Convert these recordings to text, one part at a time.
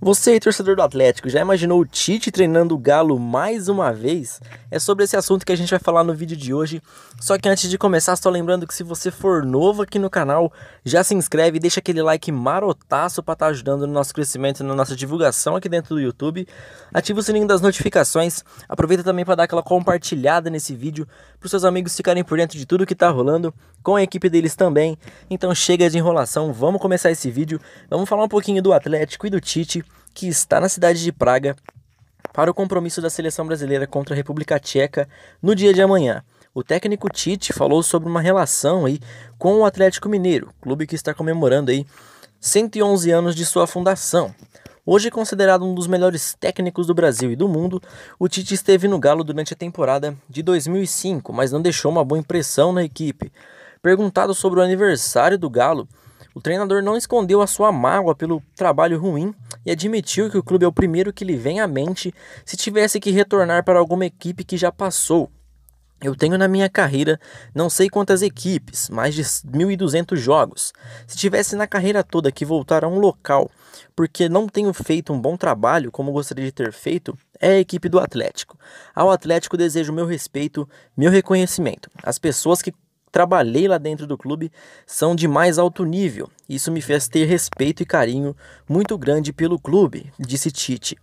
Você, torcedor do Atlético, já imaginou o Tite treinando o Galo mais uma vez? É sobre esse assunto que a gente vai falar no vídeo de hoje. Só que antes de começar, só lembrando que se você for novo aqui no canal, já se inscreve e deixa aquele like marotaço para estar tá ajudando no nosso crescimento e na nossa divulgação aqui dentro do YouTube. Ativa o sininho das notificações. Aproveita também para dar aquela compartilhada nesse vídeo para os seus amigos ficarem por dentro de tudo que está rolando, com a equipe deles também. Então chega de enrolação, vamos começar esse vídeo. Vamos falar um pouquinho do Atlético e do Tite que está na cidade de Praga para o compromisso da seleção brasileira contra a República Tcheca no dia de amanhã. O técnico Tite falou sobre uma relação aí com o Atlético Mineiro, clube que está comemorando aí 111 anos de sua fundação. Hoje considerado um dos melhores técnicos do Brasil e do mundo, o Tite esteve no Galo durante a temporada de 2005, mas não deixou uma boa impressão na equipe. Perguntado sobre o aniversário do Galo, o treinador não escondeu a sua mágoa pelo trabalho ruim e admitiu que o clube é o primeiro que lhe vem à mente se tivesse que retornar para alguma equipe que já passou. Eu tenho na minha carreira não sei quantas equipes, mais de 1.200 jogos. Se tivesse na carreira toda que voltar a um local porque não tenho feito um bom trabalho como gostaria de ter feito, é a equipe do Atlético. Ao Atlético desejo meu respeito, meu reconhecimento. As pessoas que trabalhei lá dentro do clube são de mais alto nível. Isso me fez ter respeito e carinho muito grande pelo clube, disse Tite.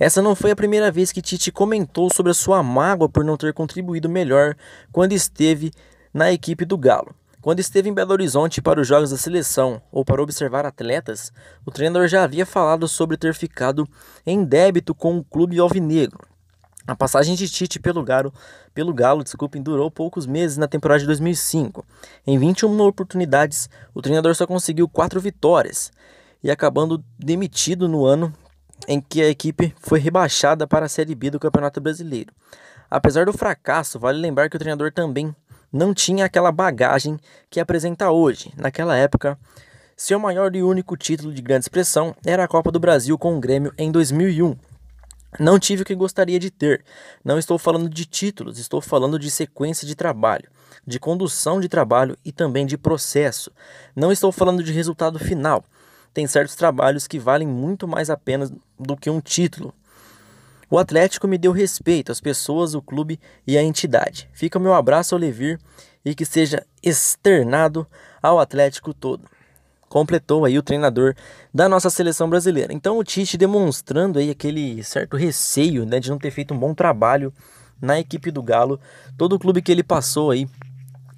Essa não foi a primeira vez que Tite comentou sobre a sua mágoa por não ter contribuído melhor quando esteve na equipe do Galo. Quando esteve em Belo Horizonte para os jogos da seleção ou para observar atletas, o treinador já havia falado sobre ter ficado em débito com o clube alvinegro a passagem de Tite pelo Galo, pelo Galo desculpem, durou poucos meses na temporada de 2005. Em 21 oportunidades, o treinador só conseguiu 4 vitórias e acabando demitido no ano em que a equipe foi rebaixada para a Série B do Campeonato Brasileiro. Apesar do fracasso, vale lembrar que o treinador também não tinha aquela bagagem que apresenta hoje. Naquela época, seu maior e único título de grande expressão era a Copa do Brasil com o Grêmio em 2001. Não tive o que gostaria de ter. Não estou falando de títulos, estou falando de sequência de trabalho, de condução de trabalho e também de processo. Não estou falando de resultado final. Tem certos trabalhos que valem muito mais a pena do que um título. O Atlético me deu respeito, as pessoas, o clube e a entidade. Fica o meu abraço ao Levir e que seja externado ao Atlético todo completou aí o treinador da nossa seleção brasileira. Então o Tite demonstrando aí aquele certo receio, né, de não ter feito um bom trabalho na equipe do Galo, todo o clube que ele passou aí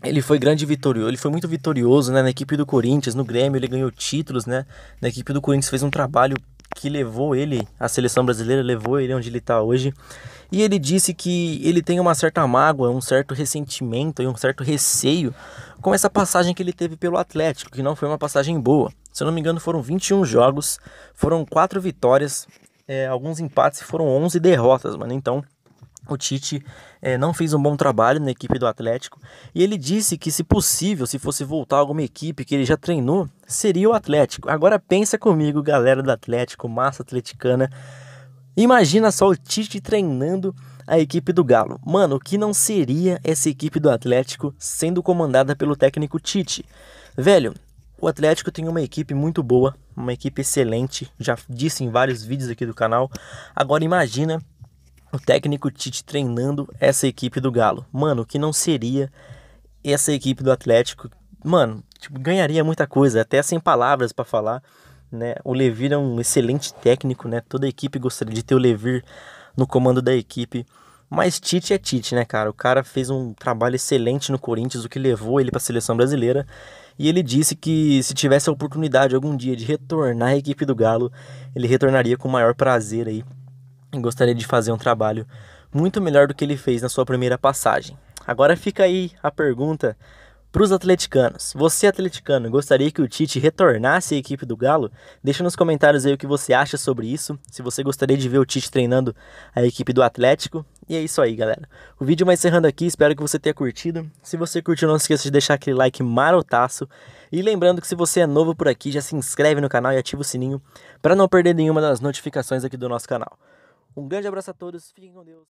ele foi grande vitorioso, ele foi muito vitorioso né, na equipe do Corinthians, no Grêmio, ele ganhou títulos, né? Na equipe do Corinthians fez um trabalho que levou ele, a seleção brasileira levou ele onde ele está hoje. E ele disse que ele tem uma certa mágoa, um certo ressentimento e um certo receio com essa passagem que ele teve pelo Atlético, que não foi uma passagem boa. Se eu não me engano, foram 21 jogos, foram 4 vitórias, é, alguns empates e foram 11 derrotas, mano. Então, o Tite é, não fez um bom trabalho na equipe do Atlético e ele disse que, se possível, se fosse voltar alguma equipe que ele já treinou, seria o Atlético. Agora pensa comigo, galera do Atlético, massa atleticana. Imagina só o Tite treinando a equipe do Galo. Mano, o que não seria essa equipe do Atlético sendo comandada pelo técnico Tite? Velho, o Atlético tem uma equipe muito boa, uma equipe excelente, já disse em vários vídeos aqui do canal. Agora imagina o técnico Tite treinando essa equipe do Galo. Mano, o que não seria essa equipe do Atlético? Mano, tipo, ganharia muita coisa, até sem palavras para falar. Né? O Levir é um excelente técnico, né? Toda a equipe gostaria de ter o Levir no comando da equipe. Mas Tite é Tite, né, cara? O cara fez um trabalho excelente no Corinthians, o que levou ele para a seleção brasileira. E ele disse que se tivesse a oportunidade algum dia de retornar à equipe do Galo, ele retornaria com o maior prazer aí. E gostaria de fazer um trabalho muito melhor do que ele fez na sua primeira passagem. Agora fica aí a pergunta para os atleticanos, você atleticano gostaria que o Tite retornasse à equipe do Galo? Deixa nos comentários aí o que você acha sobre isso, se você gostaria de ver o Tite treinando a equipe do Atlético. E é isso aí, galera. O vídeo vai encerrando aqui, espero que você tenha curtido. Se você curtiu, não esqueça de deixar aquele like marotaço. E lembrando que se você é novo por aqui, já se inscreve no canal e ativa o sininho para não perder nenhuma das notificações aqui do nosso canal. Um grande abraço a todos, fiquem com Deus.